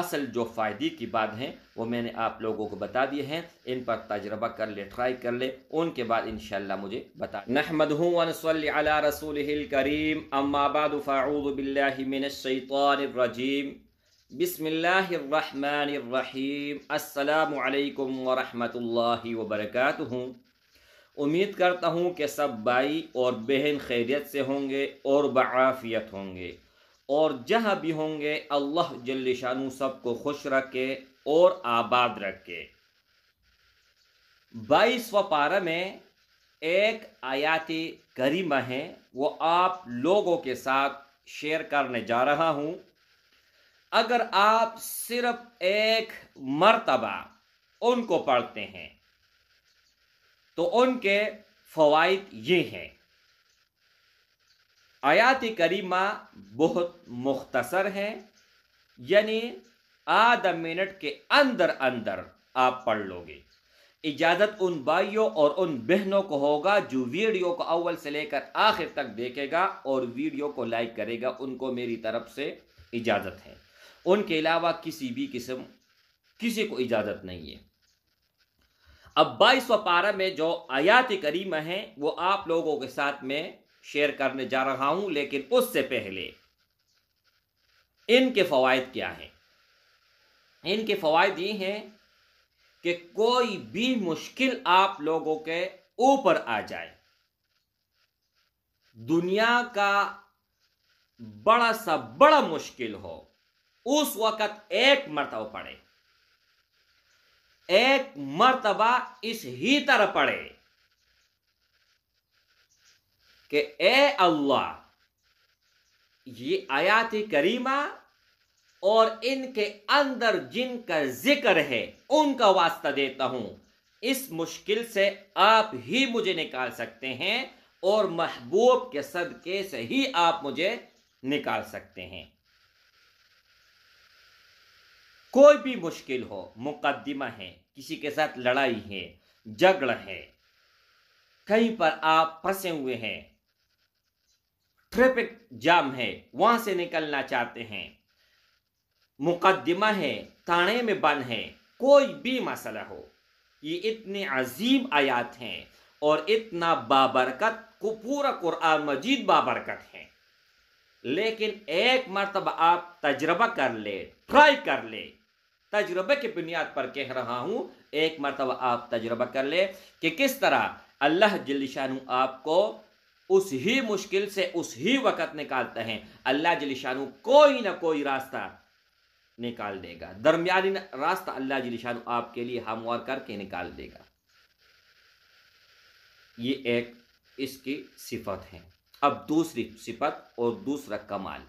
असल जो फ़ायदे की बात हैं वो मैंने आप लोगों को बता दिए हैं इन पर तजर्बा कर ले ट्राई कर ले उनके बाद इन मुझे बता नहमद अला रसूल करीम अम्माबादफ़ाउबिल्लिमिनशैतरजीम बिसमीम असलकम वरम वबरक उम्मीद करता हूँ कि सब भाई और बहन खैरियत से होंगे और बाफ़ियत होंगे और जहाँ भी होंगे अल्लाह जल्ल शानू सबको खुश रखे और आबाद रखे बाईसवा पारा में एक आयाती करीमा है वो आप लोगों के साथ शेयर करने जा रहा हूँ अगर आप सिर्फ एक मर्तबा उनको पढ़ते हैं तो उनके फवाइद ये हैं आयात करीमा बहुत मुख्तसर है यानी आधा मिनट के अंदर अंदर आप पढ़ लोगे इजाज़त उन भाइयों और उन बहनों को होगा जो वीडियो को अव्वल से लेकर आखिर तक देखेगा और वीडियो को लाइक करेगा उनको मेरी तरफ से इजाज़त है उनके अलावा किसी भी किस्म किसी को इजाज़त नहीं है अब बाईसवा पारा में जो आयात करीमा है वो आप लोगों के साथ में शेयर करने जा रहा हूं लेकिन उससे पहले इनके फवायद क्या हैं इनके फवायद ये हैं कि कोई भी मुश्किल आप लोगों के ऊपर आ जाए दुनिया का बड़ा सा बड़ा मुश्किल हो उस वक़्त एक मरतबा पड़े एक मरतबा इस ही तरह पड़े कि ए अल्लाह ये आयात करीमा और इनके अंदर जिनका जिक्र है उनका वास्ता देता हूं इस मुश्किल से आप ही मुझे निकाल सकते हैं और महबूब के सदके से ही आप मुझे निकाल सकते हैं कोई भी मुश्किल हो मुकदमा है किसी के साथ लड़ाई है झगड़ा है कहीं पर आप फंसे हुए हैं ट्रैफिक जाम है वहां से निकलना चाहते हैं मुकदमा है थाने में बंद है कोई भी मसला हो ये इतने अजीम आयात हैं और इतना बाबरकत को पूरा कुरान मजीद बाबरकत है लेकिन एक मरतब आप तजर्बा कर ले ट्राई कर ले तजर्बे की बुनियाद पर कह रहा हूं एक मरतब आप तजर्बा कर ले कि किस तरह अल्लाह जल्दी आपको उस ही मुश्किल से उस ही वक़्त निकालते हैं अल्लाह जलिशानु कोई ना कोई रास्ता निकाल देगा दरमियानी रास्ता अल्लाह जलिशानु आपके लिए हमवार करके निकाल देगा ये एक इसकी सिफत है अब दूसरी सिफत और दूसरा कमाल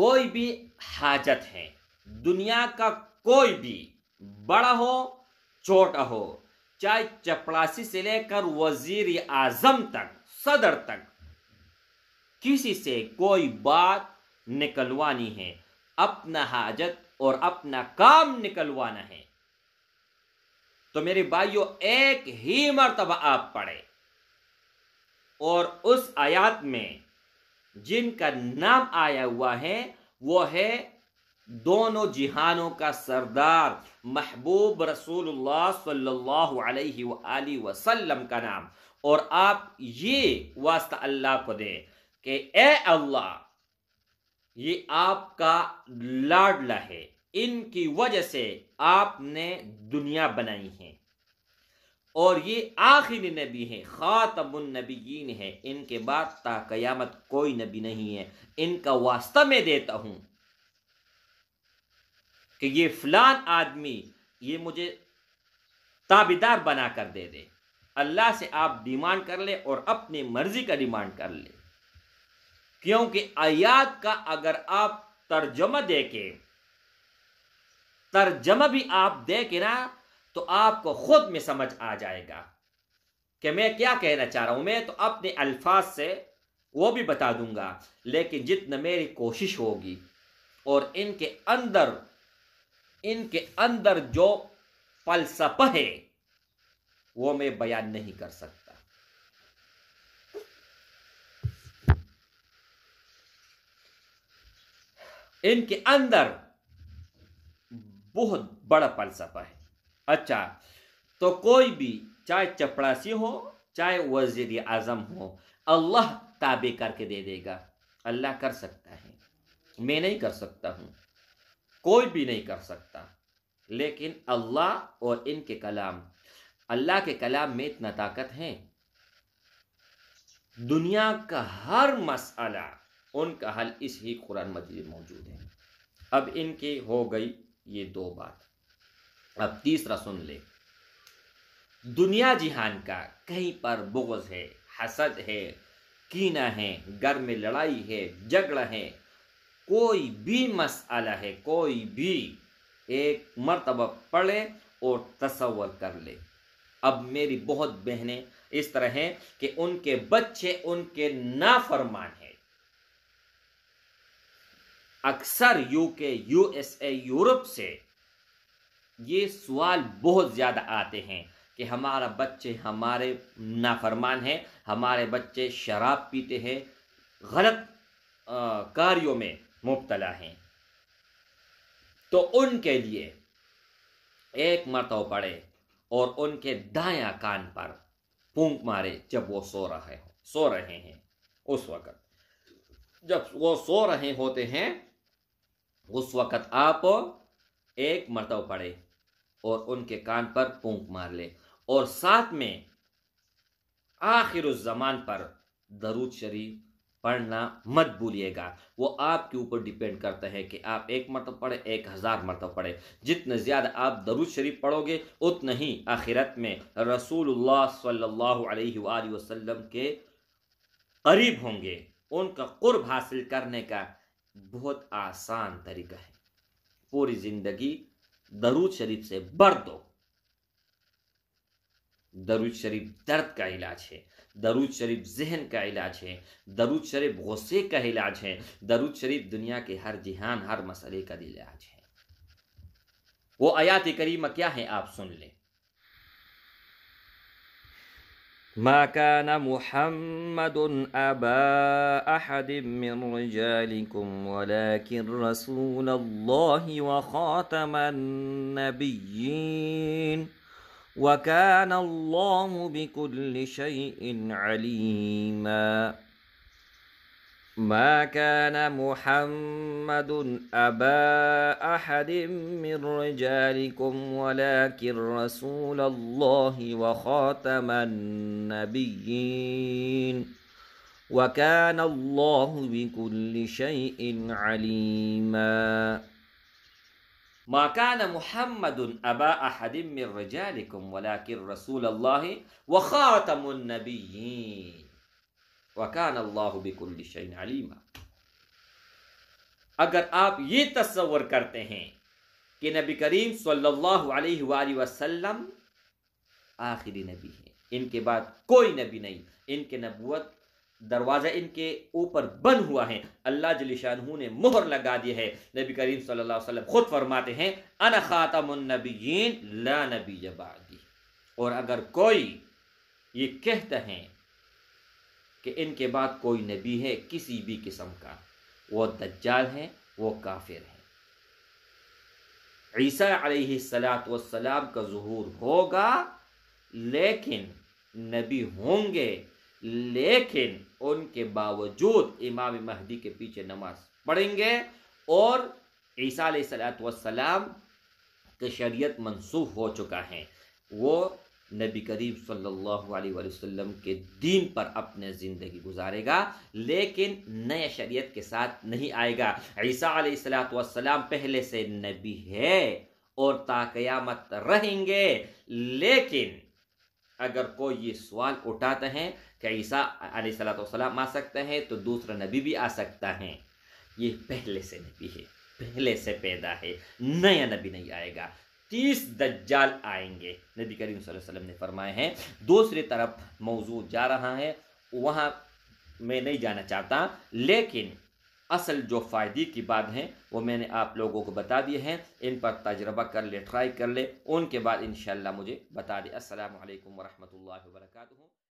कोई भी हाजत है दुनिया का कोई भी बड़ा हो छोटा हो चाहे चपरासी से लेकर वजीर आजम तक सदर तक किसी से कोई बात निकलवानी है अपना हाजत और अपना काम निकलवाना है तो मेरे भाइयों एक ही मरतबा आप पढ़े और उस आयात में जिनका नाम आया हुआ है वो है दोनों जिहानों का सरदार महबूब रसूलुल्लाह सल्लल्लाहु अलैहि वसल्लम का नाम और आप ये वास्ता अल्लाह को दे कि ए अल्लाह ये आपका लाडला है इनकी वजह से आपने दुनिया बनाई है और ये आखिरी नबी हैं ख़ातमुलनबीन है इनके बाद ता कयामत कोई नबी नहीं है इनका वास्ता मैं देता हूँ कि ये फलान आदमी ये मुझे ताबेदार बना कर दे दे अल्लाह से आप डिमांड कर ले और अपनी मर्जी का डिमांड कर ले क्योंकि आयात का अगर आप तर्जमा दे के तर्जमा भी आप दे के ना तो आपको खुद में समझ आ जाएगा कि मैं क्या कहना चाह रहा हूं मैं तो अपने अल्फाज से वो भी बता दूंगा लेकिन जितना मेरी कोशिश होगी और इनके अंदर इनके अंदर जो फलसप है वो मैं बयान नहीं कर सकता इनके अंदर बहुत बड़ा फलसफा है अच्छा तो कोई भी चाहे चपड़ासी हो चाहे वजीर आजम हो अल्लाह ताबे करके दे देगा अल्लाह कर सकता है मैं नहीं कर सकता हूं कोई भी नहीं कर सकता लेकिन अल्लाह और इनके कलाम अल्लाह के कलाम में इतना ताकत है दुनिया का हर मसला उनका हल इस ही कुरान मजीद मौजूद है अब इनकी हो गई ये दो बात अब तीसरा सुन ले दुनिया जिहान का कहीं पर बुगज है हसद है कीना है घर में लड़ाई है झगड़ा है कोई भी मसला है कोई भी एक मरतबा पढ़े और तस्वर कर ले अब मेरी बहुत बहनें इस तरह हैं कि उनके बच्चे उनके नाफरमान हैं अक्सर यूके यूएसए यूरोप से ये सवाल बहुत ज़्यादा आते हैं कि हमारा बच्चे हमारे नाफरमान हैं हमारे बच्चे शराब पीते हैं गलत कार्यों में मुबतला हैं तो उनके लिए एक मरतब पड़े और उनके दाया कान पर फूंक मारे जब वो सो रहे हो सो रहे हैं उस वक़्त जब वो सो रहे होते हैं उस वक़्त आप एक मरतब पड़े और उनके कान पर फूंक मार ले और साथ में आखिर उस जमान पर दरूद शरीफ पढ़ना मत भूलिएगा वो आपके ऊपर डिपेंड करता है कि आप एक मरतब पढ़े एक हज़ार मरतब पढ़े जितना ज़्यादा आप दरुज शरीफ पढ़ोगे उतना ही आखिरत में रसूल सल्लल्लाहु वसल्लम के करीब होंगे उनका कुर्ब हासिल करने का बहुत आसान तरीका है पूरी ज़िंदगी दरूद शरीफ से बर दो दरुज शरीफ दर्द का इलाज है दरुद शरीफ जहन का इलाज है दरुद शरीफ गु़स्से का इलाज है दरुद शरीफ दुनिया के हर जिहान हर मसले का इलाज है वो आयात करीमा क्या है आप सुन लें माकाना रसूल وكان الله بكل شيء عليما ما كان محمد أبا أحد من رجالكم ولكن رسول الله وخاتم النبيين وكان الله بكل شيء عليماً माकान मोहम्मद अबा अहदिम वलाकिर रसूल अल्लाह वख़ातमनबीन वकान अल्लाह बिकुल्लिशन अलीमा अगर आप ये तस्वर करते हैं कि नबी करीम सल्लल्लाहु अलैहि वसल्लम आखिरी नबी हैं इनके बाद कोई नबी नहीं इनके नबूत दरवाज़ा इनके ऊपर बंद हुआ है अल्लाह जलिशानहू ने मोहर लगा दी है नबी करीम सल्लल्लाहु अलैहि वसल्लम खुद फरमाते हैं अन ख़ातमनबीन ला नबी बादी और अगर कोई ये कहते हैं कि इनके बाद कोई नबी है किसी भी किस्म का वो दज्जाल है वो काफिर है ईसा सलात वसलाम का जहूर होगा लेकिन नबी होंगे लेकिन उनके बावजूद इमाम महदी के पीछे नमाज पढ़ेंगे और ईसा सलाम के शरीयत मंसूख हो चुका है वो नबी करीब सल्लल्लाहु अलैहि वसल्लम के दीन पर अपने ज़िंदगी गुजारेगा लेकिन नए शरीयत के साथ नहीं आएगा ईसा सलाम पहले से नबी है और ताकयामत रहेंगे लेकिन अगर कोई ये सवाल उठाते हैं कि ईसा सलाम आ सकते हैं तो दूसरा नबी भी आ सकता है ये पहले से नबी है पहले से पैदा है नया नबी नहीं आएगा तीस दज्जाल आएंगे नबी करीम वसल्लम ने फरमाए हैं दूसरी तरफ मौजूद जा रहा है वहाँ मैं नहीं जाना चाहता लेकिन असल जो फ़ायदे की बात हैं वो मैंने आप लोगों को बता दिए हैं इन पर तजर्बा कर ले ट्राई कर ले उनके बाद इन मुझे बता दें असल वरहमल वर्का